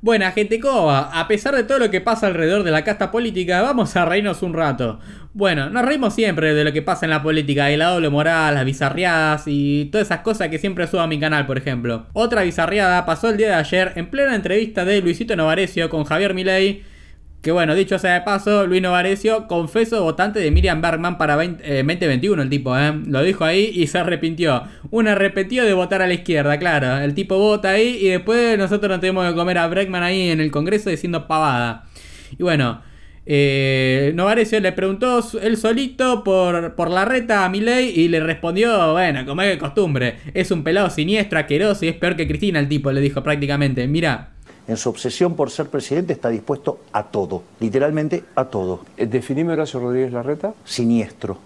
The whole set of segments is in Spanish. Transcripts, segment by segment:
Bueno, gente, ¿cómo A pesar de todo lo que pasa alrededor de la casta política, vamos a reírnos un rato. Bueno, nos reímos siempre de lo que pasa en la política, de la doble moral, las bizarriadas y todas esas cosas que siempre subo a mi canal, por ejemplo. Otra bizarriada pasó el día de ayer en plena entrevista de Luisito Novarecio con Javier Milei que bueno, dicho sea de paso, Luis Novarecio, confeso votante de Miriam Bergman para 2021, eh, el tipo, ¿eh? Lo dijo ahí y se arrepintió. Un arrepentido de votar a la izquierda, claro. El tipo vota ahí y después nosotros nos tenemos que comer a Bergman ahí en el Congreso diciendo pavada. Y bueno, eh, le preguntó él solito por, la reta a Milei y le respondió, bueno, como es de costumbre, es un pelado siniestro, asqueroso y es peor que Cristina el tipo, le dijo prácticamente. Mira en su obsesión por ser presidente está dispuesto a todo, literalmente a todo. Eh, ¿Definime Horacio Rodríguez Larreta? Siniestro.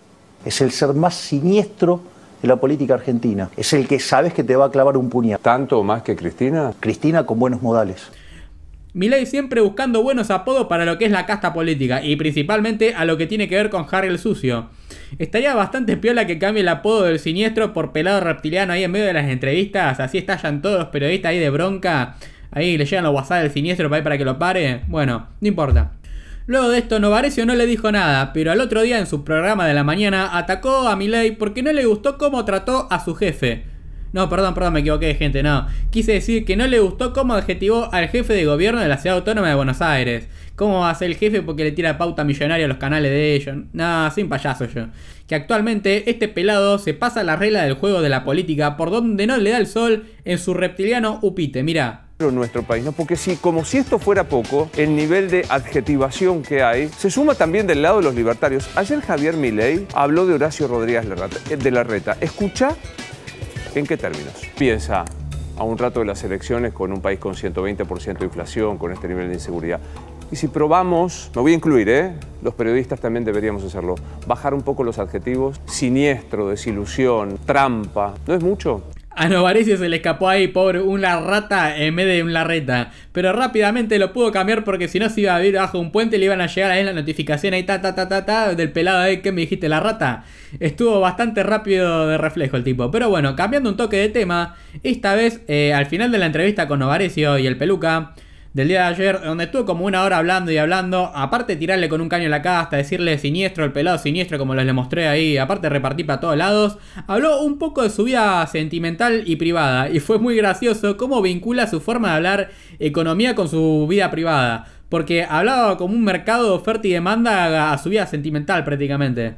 Es el ser más siniestro de la política argentina. Es el que sabes que te va a clavar un puñal. ¿Tanto más que Cristina? Cristina con buenos modales. Milei siempre buscando buenos apodos para lo que es la casta política y principalmente a lo que tiene que ver con Harry el Sucio. Estaría bastante piola que cambie el apodo del siniestro por pelado reptiliano ahí en medio de las entrevistas, así estallan todos los periodistas ahí de bronca ahí le llegan los WhatsApp del siniestro para, para que lo pare. Bueno, no importa. Luego de esto, Novarecio no le dijo nada, pero al otro día en su programa de la mañana atacó a Milei porque no le gustó cómo trató a su jefe. No, perdón, perdón, me equivoqué, gente, no. Quise decir que no le gustó cómo adjetivó al jefe de gobierno de la ciudad autónoma de Buenos Aires. ¿Cómo va a ser el jefe porque le tira pauta millonaria a los canales de ellos? Nah, sin payaso yo. Que actualmente este pelado se pasa la regla del juego de la política por donde no le da el sol en su reptiliano upite, mira en nuestro país, ¿no? Porque si, como si esto fuera poco, el nivel de adjetivación que hay se suma también del lado de los libertarios. Ayer Javier Milei habló de Horacio Rodríguez eh, de la Reta. Escucha en qué términos. Piensa a un rato de las elecciones con un país con 120% de inflación, con este nivel de inseguridad. Y si probamos, me voy a incluir, ¿eh? los periodistas también deberíamos hacerlo, bajar un poco los adjetivos, siniestro, desilusión, trampa, ¿no es mucho? A Novarese se le escapó ahí, pobre, una rata en vez de una reta. Pero rápidamente lo pudo cambiar porque si no se iba a abrir bajo un puente le iban a llegar ahí la notificación ahí, ta, ta, ta, ta, ta, del pelado ahí, que me dijiste la rata. Estuvo bastante rápido de reflejo el tipo. Pero bueno, cambiando un toque de tema, esta vez eh, al final de la entrevista con Novarecio y el peluca del día de ayer, donde estuvo como una hora hablando y hablando. Aparte, tirarle con un caño en la hasta decirle siniestro, el pelado siniestro, como les le mostré ahí. Aparte, repartir para todos lados. Habló un poco de su vida sentimental y privada. Y fue muy gracioso cómo vincula su forma de hablar economía con su vida privada. Porque hablaba como un mercado de oferta y demanda a su vida sentimental prácticamente.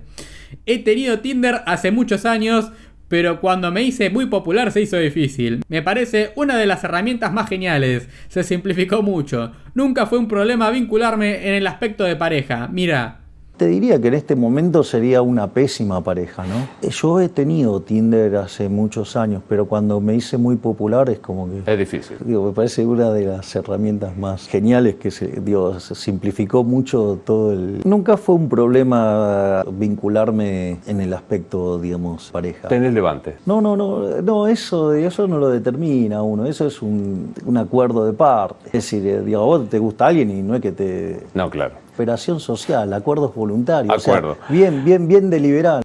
He tenido Tinder hace muchos años, pero cuando me hice muy popular se hizo difícil. Me parece una de las herramientas más geniales, se simplificó mucho. Nunca fue un problema vincularme en el aspecto de pareja, mira. Te diría que en este momento sería una pésima pareja, ¿no? Eh, yo he tenido Tinder hace muchos años, pero cuando me hice muy popular es como que... Es difícil. Digo, me parece una de las herramientas más geniales que se, digo, simplificó mucho todo el... Nunca fue un problema vincularme en el aspecto, digamos, pareja. ¿Tenés levante? No, no, no, no, eso, eso no lo determina uno, eso es un, acuerdo de par. Es decir, eh, digo, vos te gusta alguien y no es que te... No, claro Operación social, acuerdos voluntarios. Acuerdo. bien, bien, bien deliberado.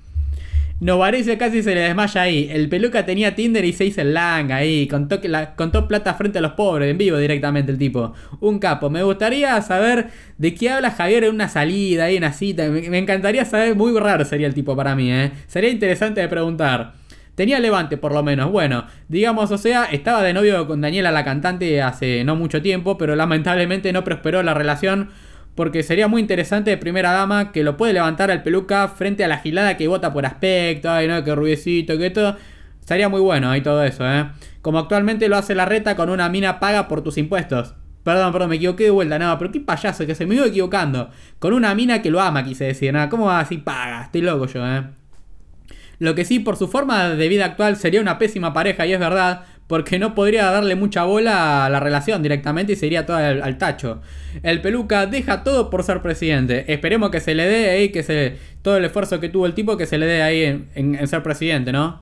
Novarese casi se le desmaya ahí. El peluca tenía Tinder y se hizo el lang ahí. Contó, la, contó plata frente a los pobres, en vivo directamente el tipo. Un capo. Me gustaría saber de qué habla Javier en una salida, ahí en una cita. Me, encantaría saber, muy raro sería el tipo para mí, ¿eh? Sería interesante de preguntar. Tenía levante por lo menos. Bueno, digamos, o sea, estaba de novio con Daniela la cantante hace no mucho tiempo, pero lamentablemente no prosperó la relación porque sería muy interesante de primera dama que lo puede levantar al peluca frente a la gilada que vota por aspecto, ay no, que rubiecito, que todo. Sería muy bueno ahí todo eso, ¿eh? Como actualmente lo hace la reta con una mina paga por tus impuestos. Perdón, perdón, me equivoqué de vuelta, nada, pero qué payaso que se me iba equivocando. Con una mina que lo ama, quise decir, nada, no, ¿cómo así paga? Estoy loco yo, ¿eh? Lo que sí, por su forma de vida actual, sería una pésima pareja, y es verdad, porque no podría darle mucha bola a la relación directamente y se iría al, tacho. El peluca deja todo por ser presidente. Esperemos que se le dé ahí, que se todo el esfuerzo que tuvo el tipo, que se le dé ahí en ser presidente, ¿no?